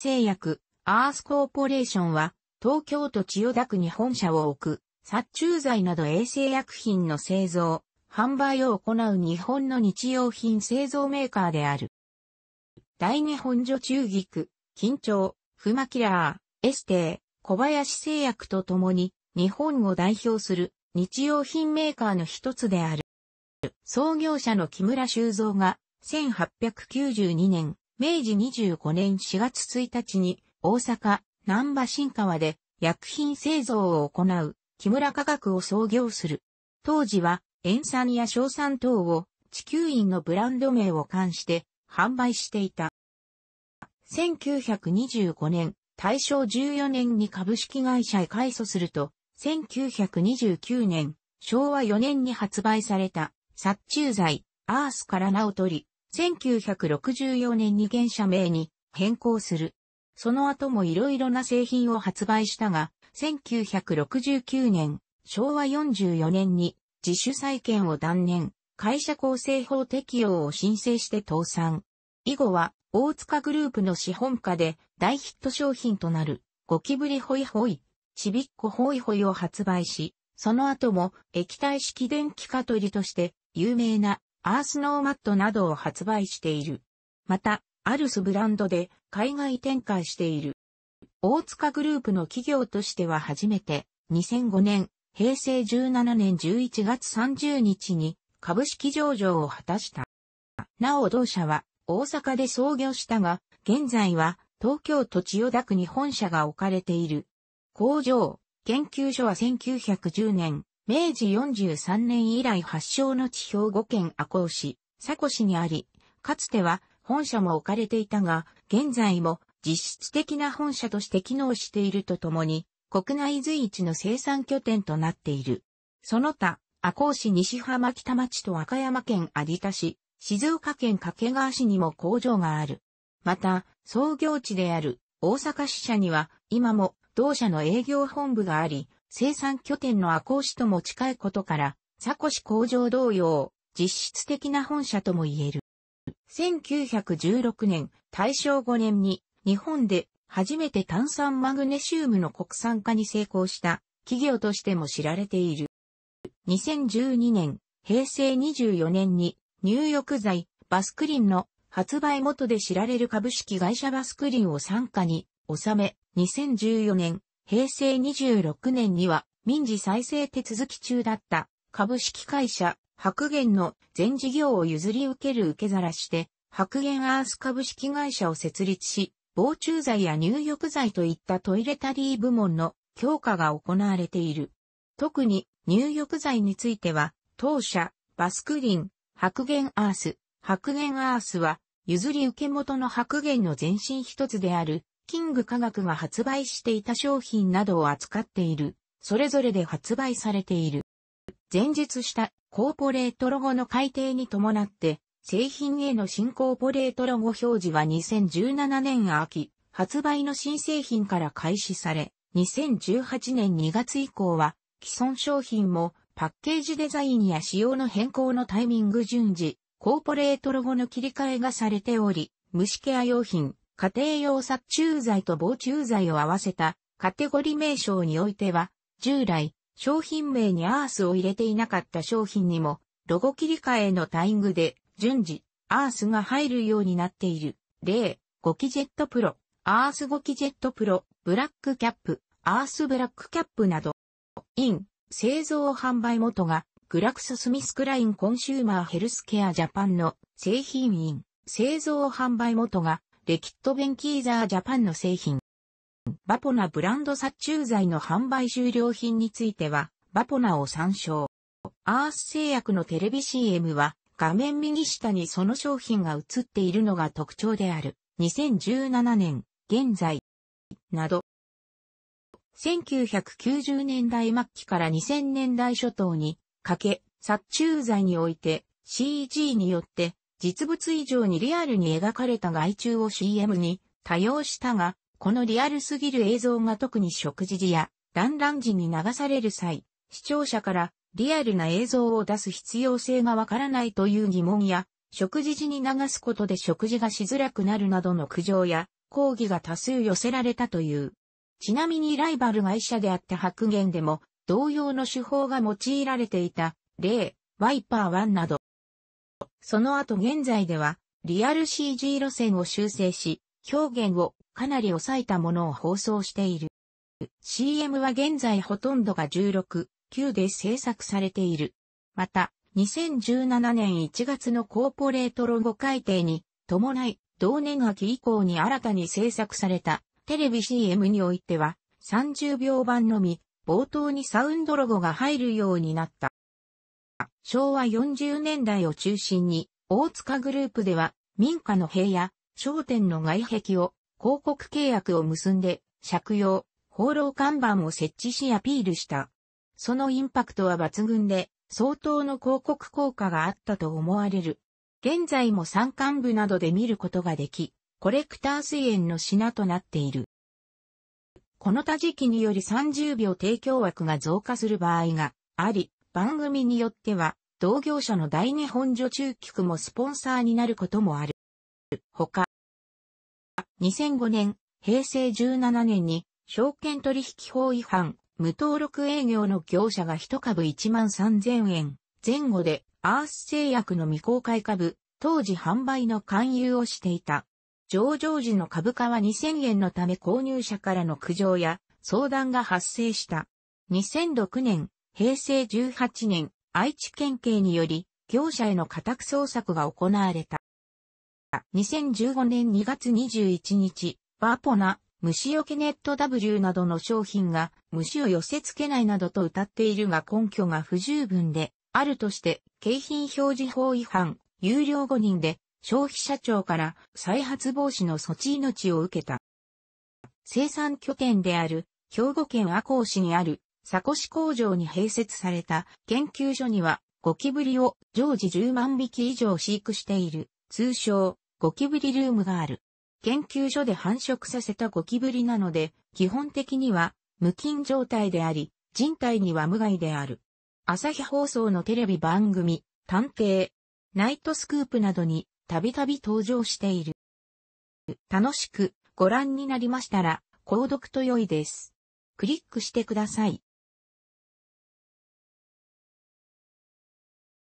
製薬、アースコーポレーションは、東京都千代田区に本社を置く、殺虫剤など衛生薬品の製造、販売を行う日本の日用品製造メーカーである。大日本女中菊、緊張、フマキラー、エステー、小林製薬とともに、日本を代表する日用品メーカーの一つである。創業者の木村修造が1892年明治25年4月1日に大阪、南波新川で薬品製造を行う木村科学を創業する。当時は塩酸や硝酸等を地球院のブランド名を冠して販売していた。1925年、大正14年に株式会社へ改組すると、1929年、昭和4年に発売された殺虫剤、アースから名を取り、1964年に現社名に変更する。その後もいろいろな製品を発売したが、1969年、昭和44年に自主再建を断念、会社構成法適用を申請して倒産。以後は、大塚グループの資本家で大ヒット商品となる、ゴキブリホイホイ、ちびっこホイホイを発売し、その後も液体式電気カトリとして有名なアースノーマットなどを発売している。また、アルスブランドで海外展開している。大塚グループの企業としては初めて、2005年、平成17年11月30日に株式上場を果たした。なお同社は大阪で創業したが、現在は東京都千代田区に本社が置かれている。工場、研究所は1910年、明治43年以来発祥の地兵庫県赤穂市、佐古市にあり、かつては本社も置かれていたが、現在も実質的な本社として機能しているとともに、国内随一の生産拠点となっている。その他、赤穂市西浜北町と和歌山県有田市、静岡県掛川市にも工場がある。また、創業地である大阪支社には、今も同社の営業本部があり、生産拠点の赤穂市とも近いことから、佐古市工場同様、実質的な本社とも言える。1916年、大正5年に、日本で初めて炭酸マグネシウムの国産化に成功した企業としても知られている。2012年、平成24年に入浴剤バスクリンの発売元で知られる株式会社バスクリンを参加に収め、2014年平成26年には民事再生手続き中だった株式会社白源の全事業を譲り受ける受け皿して、白源アース株式会社を設立し、防虫剤や入浴剤といったトイレタリー部門の強化が行われている。特に入浴剤については、当社、バスクリン、白源アース、白源アースは、譲り受け元の白源の前身一つである、キング科学が発売していた商品などを扱っている、それぞれで発売されている。前述したコーポレートロゴの改定に伴って、製品への新コーポレートロゴ表示は2017年秋、発売の新製品から開始され、2018年2月以降は、既存商品もパッケージデザインや仕様の変更のタイミング順次、コーポレートロゴの切り替えがされており、虫ケア用品、家庭用殺虫剤と防虫剤を合わせたカテゴリ名称においては、従来、商品名にアースを入れていなかった商品にも、ロゴ切り替えのタイングで、順次、アースが入るようになっている。例、ゴキジェットプロ、アースゴキジェットプロ、ブラックキャップ、アースブラックキャップなど、イン、製造販売元が、グラクソスミスクラインコンシューマーヘルスケアジャパンの製品員、製造販売元がレキットベンキーザージャパンの製品。バポナブランド殺虫剤の販売終了品については、バポナを参照。アース製薬のテレビ CM は、画面右下にその商品が映っているのが特徴である。2017年、現在、など。1990年代末期から2000年代初頭に、かけ、殺虫剤において CG によって実物以上にリアルに描かれた害虫を CM に多用したが、このリアルすぎる映像が特に食事時や団らん時に流される際、視聴者からリアルな映像を出す必要性がわからないという疑問や、食事時に流すことで食事がしづらくなるなどの苦情や抗議が多数寄せられたという。ちなみにライバル会社であった白言でも同様の手法が用いられていた例、ワイパー1などその後現在では、リアル CG 路線を修正し、表現をかなり抑えたものを放送している。CM は現在ほとんどが16、9で制作されている。また、2017年1月のコーポレートロゴ改定に伴い、同年秋以降に新たに制作されたテレビ CM においては30秒版のみ、冒頭にサウンドロゴが入るようになった。昭和40年代を中心に、大塚グループでは、民家の塀や商店の外壁を広告契約を結んで、借用、放浪看板を設置しアピールした。そのインパクトは抜群で、相当の広告効果があったと思われる。現在も山間部などで見ることができ、コレクター水園の品となっている。この他時期により30秒提供枠が増加する場合があり、番組によっては、同業者の大日本女中局もスポンサーになることもある。ほか、2005年、平成17年に、証券取引法違反、無登録営業の業者が1株1万3000円前後で、アース製薬の未公開株、当時販売の勧誘をしていた。上場時の株価は2000円のため購入者からの苦情や相談が発生した。2006年、平成18年、愛知県警により、業者への家宅捜索が行われた。2015年2月21日、バーポナ、虫よけネット W などの商品が虫を寄せ付けないなどと謳っているが根拠が不十分であるとして景品表示法違反有料5人で消費者庁から再発防止の措置命を受けた。生産拠点である兵庫県赤穂市にあるサコシ工場に併設された研究所にはゴキブリを常時10万匹以上飼育している、通称ゴキブリルームがある。研究所で繁殖させたゴキブリなので、基本的には無菌状態であり、人体には無害である。朝日放送のテレビ番組、探偵、ナイトスクープなどにたびたび登場している。楽しくご覧になりましたら、購読と良いです。クリックしてください。